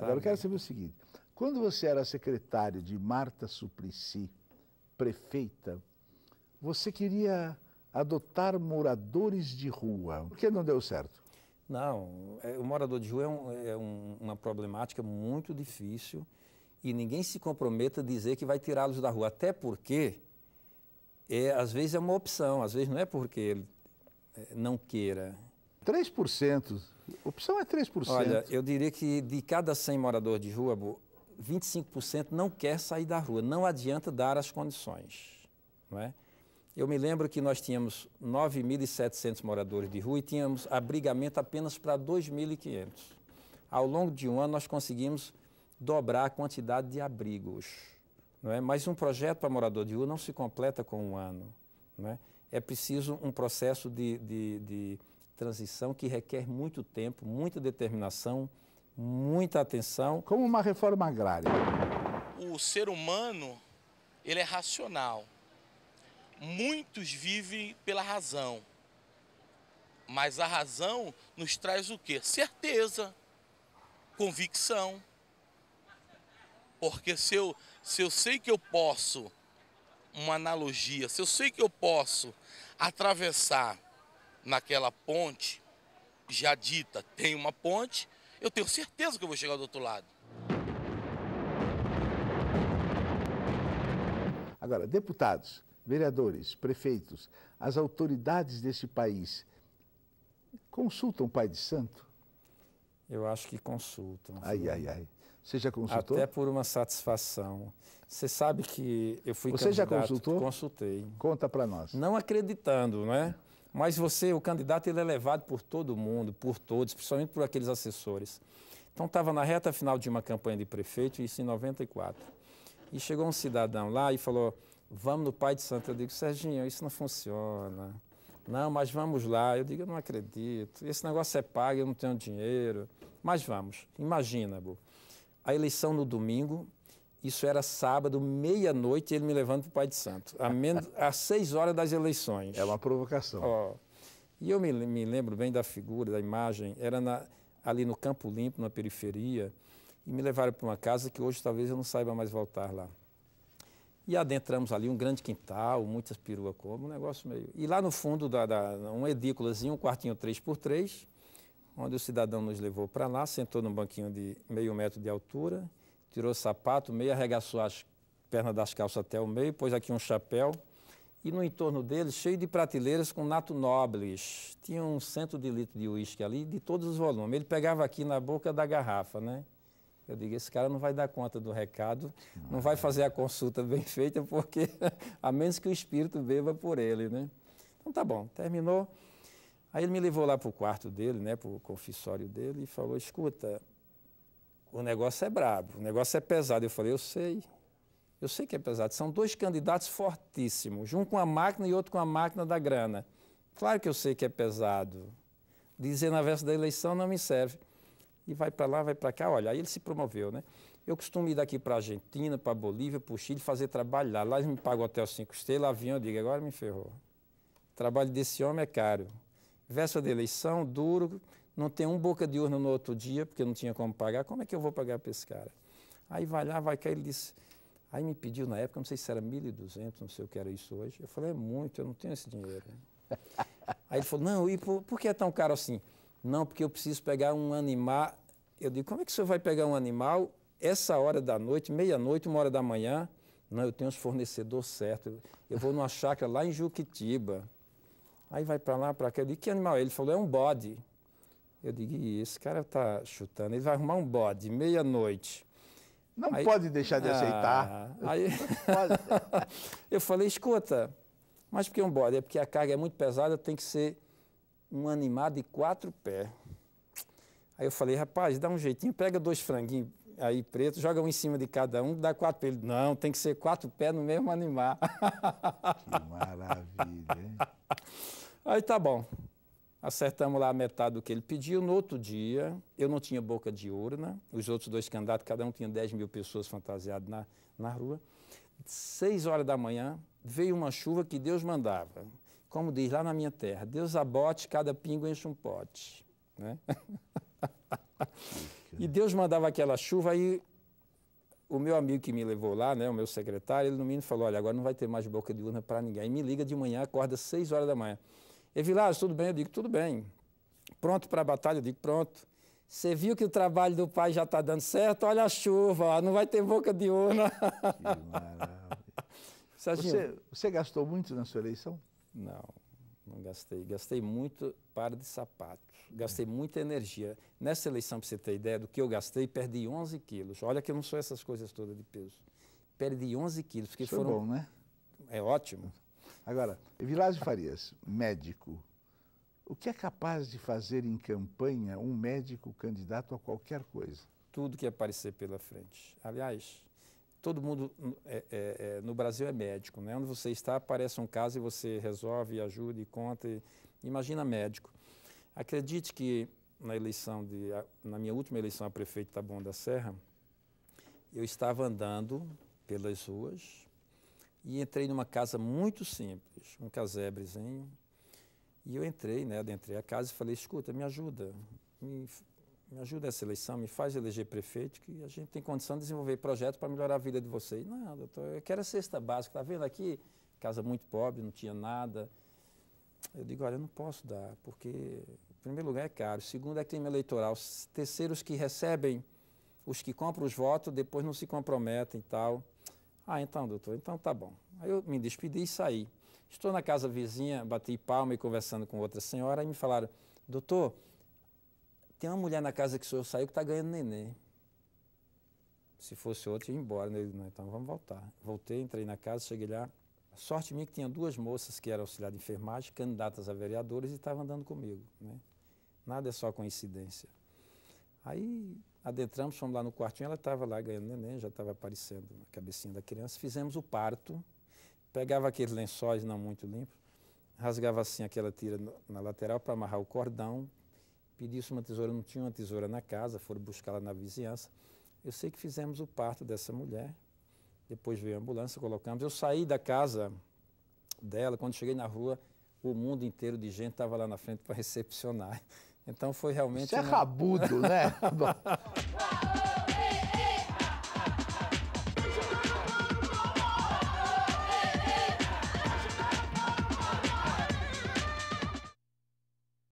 Agora eu quero saber o seguinte: quando você era secretário de Marta Suplicy, prefeita, você queria adotar moradores de rua. Por que não deu certo? Não, é, o morador de rua é, um, é um, uma problemática muito difícil e ninguém se comprometa a dizer que vai tirá-los da rua, até porque é, às vezes é uma opção, às vezes não é porque ele é, não queira, 3%. A opção é 3%. Olha, eu diria que de cada 100 moradores de rua, 25% não quer sair da rua, não adianta dar as condições. Não é? Eu me lembro que nós tínhamos 9.700 moradores de rua e tínhamos abrigamento apenas para 2.500. Ao longo de um ano, nós conseguimos dobrar a quantidade de abrigos. Não é? Mas um projeto para morador de rua não se completa com um ano. Não é? é preciso um processo de, de, de transição que requer muito tempo, muita determinação, muita atenção. Como uma reforma agrária. O ser humano, ele é racional. Muitos vivem pela razão. Mas a razão nos traz o quê? Certeza, convicção. Porque se eu, se eu sei que eu posso, uma analogia, se eu sei que eu posso atravessar naquela ponte já dita, tem uma ponte, eu tenho certeza que eu vou chegar do outro lado. Agora, deputados, vereadores, prefeitos, as autoridades desse país consultam o Pai de Santo? Eu acho que consultam. Ai, ai, ai. Você já consultou? Até por uma satisfação. Você sabe que eu fui Você candidato. Você já consultou? Consultei. Conta para nós. Não acreditando, não é? Mas você, o candidato, ele é levado por todo mundo, por todos, principalmente por aqueles assessores. Então estava na reta final de uma campanha de prefeito, isso em 94. E chegou um cidadão lá e falou: Vamos no Pai de Santo. Eu digo: Serginho, isso não funciona. Não, mas vamos lá. Eu digo: Eu não acredito. Esse negócio é pago, eu não tenho dinheiro. Mas vamos. Imagina, Bu. A eleição no domingo, isso era sábado, meia-noite, ele me levando para o Pai de Santo, às seis horas das eleições. É uma provocação. e eu me, me, lembro bem da figura, da imagem, era na, ali no Campo Limpo, na periferia, e me levaram para uma casa que hoje talvez eu não saiba mais voltar lá. E adentramos ali um grande quintal, muitas peruas como, um negócio meio. E lá no fundo, da, da um edículazinho, um quartinho 3x3, onde o cidadão nos levou para lá, sentou num banquinho de meio metro de altura tirou o sapato, meio arregaçou as pernas das calças até o meio, pôs aqui um chapéu e no entorno dele, cheio de prateleiras com nato nobles, Tinha um cento de litro de uísque ali, de todos os volumes. Ele pegava aqui na boca da garrafa, né? Eu digo, esse cara não vai dar conta do recado, não, não vai fazer a consulta bem feita, porque a menos que o espírito beba por ele, né? Então tá bom, terminou. Aí ele me levou lá para o quarto dele, né, para o confissório dele, e falou, escuta, o negócio é brabo, o negócio é pesado. Eu falei, eu sei, eu sei que é pesado. São dois candidatos fortíssimos, um com a máquina e outro com a máquina da grana. Claro que eu sei que é pesado. Dizer na véspera da eleição não me serve. E vai para lá, vai para cá, olha, aí ele se promoveu, né? Eu costumo ir daqui para a Argentina, para a Bolívia, para o Chile, fazer trabalho lá. Lá eles me pagam hotel cinco estrelas, avião, eu digo, agora me ferrou. O trabalho desse homem é caro. Véspera da eleição, duro, não tem um boca de urna no outro dia, porque não tinha como pagar, como é que eu vou pagar para esse cara? Aí vai lá, vai cá, ele disse, aí me pediu na época, não sei se era 1.200, não sei o que era isso hoje, eu falei, é muito, eu não tenho esse dinheiro. aí ele falou, não, e por, por que é tão caro assim? Não, porque eu preciso pegar um animal. Eu digo, como é que o senhor vai pegar um animal essa hora da noite, meia-noite, uma hora da manhã? Não, eu tenho os fornecedores certos. Eu vou numa chácara lá em Juquitiba. Aí vai para lá, para cá. Eu digo, que animal é? Ele falou, é um bode. Eu digo, esse cara está chutando, ele vai arrumar um bode, meia-noite. Não aí, pode deixar de ah, aceitar. Aí, eu falei, escuta, mas por que um bode? É porque a carga é muito pesada, tem que ser um animado de quatro pés. Aí eu falei, rapaz, dá um jeitinho, pega dois franguinhos aí preto, joga um em cima de cada um, dá quatro pés. Não, tem que ser quatro pés no mesmo animal. Que maravilha, hein? Aí tá bom. Acertamos lá a metade do que ele pediu. No outro dia, eu não tinha boca de urna, né? os outros dois candidatos, cada um tinha 10 mil pessoas fantasiadas na, na rua. Seis horas da manhã, veio uma chuva que Deus mandava. Como diz lá na minha terra, Deus abote, cada pingo enche um pote. Né? e Deus mandava aquela chuva, aí o meu amigo que me levou lá, né, o meu secretário, ele no mínimo falou, olha, agora não vai ter mais boca de urna para ninguém. E me liga de manhã, acorda seis horas da manhã. E Vilas, ah, tudo bem? Eu digo, tudo bem. Pronto para a batalha? Eu digo, pronto. Você viu que o trabalho do pai já está dando certo? Olha a chuva, ó, não vai ter boca de urna. Que maravilha. você, você gastou muito na sua eleição? Não, não gastei. Gastei muito para de sapato. Gastei é. muita energia. Nessa eleição, para você ter ideia do que eu gastei, perdi 11 quilos. Olha que eu não sou essas coisas todas de peso. Perdi 11 quilos. Porque Isso é foram... é bom, né? É ótimo. Agora, Vilásio Farias, médico, o que é capaz de fazer em campanha um médico candidato a qualquer coisa? Tudo que aparecer pela frente. Aliás, todo mundo hum, é, é, é, no Brasil é médico, né? Onde você está, aparece um caso e você resolve, ajuda e conta. E, imagina médico. Acredite que na eleição de, na minha última eleição a prefeito Taboão da Serra, eu estava andando pelas ruas, e entrei numa casa muito simples, um casebrezinho. E eu entrei, né, adentrei a casa e falei, escuta, me ajuda, me, me ajuda essa eleição, me faz eleger prefeito, que a gente tem condição de desenvolver projetos para melhorar a vida de vocês. Não, doutor, eu quero a cesta básica, tá vendo aqui? Casa muito pobre, não tinha nada. Eu digo, olha, eu não posso dar, porque, em primeiro lugar, é caro, segundo, é crime eleitoral, terceiros que recebem, os que compram os votos, depois não se comprometem e tal. Ah, então, doutor, então tá bom. Aí eu me despedi e saí. Estou na casa vizinha, bati palma e conversando com outra senhora, e me falaram, doutor, tem uma mulher na casa que o senhor saiu que está ganhando neném. Se fosse outro, ia embora. Né? Eu, disse, então vamos voltar. Voltei, entrei na casa, cheguei lá. A sorte minha que tinha duas moças que eram auxiliar de enfermagem, candidatas a vereadores, e estavam andando comigo. Né? Nada é só coincidência. Aí adentramos, fomos lá no quartinho, ela estava lá ganhando neném, já estava aparecendo a cabecinha da criança. Fizemos o parto, pegava aqueles lençóis não muito limpos, rasgava assim aquela tira na lateral para amarrar o cordão, pedisse uma tesoura, não tinha uma tesoura na casa, foram buscá-la na vizinhança. Eu sei que fizemos o parto dessa mulher, depois veio a ambulância, colocamos. Eu saí da casa dela, quando cheguei na rua, o mundo inteiro de gente estava lá na frente para recepcionar. Então foi realmente. Você é rabudo, né?